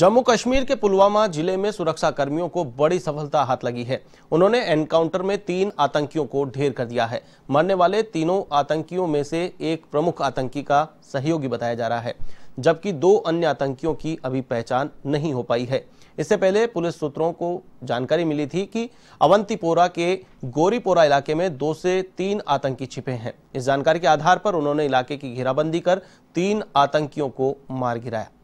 जम्मू कश्मीर के पुलवामा जिले में सुरक्षा कर्मियों को बड़ी सफलता हाथ लगी है उन्होंने एनकाउंटर में तीन आतंकियों को ढेर कर दिया है मरने वाले तीनों आतंकियों में से एक प्रमुख आतंकी का सहयोगी बताया जा रहा है जबकि दो अन्य आतंकियों की अभी पहचान नहीं हो पाई है इससे पहले पुलिस सूत्रों को जानकारी मिली थी कि अवंतीपोरा के गोरीपोरा इलाके में दो से तीन आतंकी छिपे हैं इस जानकारी के आधार पर उन्होंने इलाके की घेराबंदी कर तीन आतंकियों को मार गिराया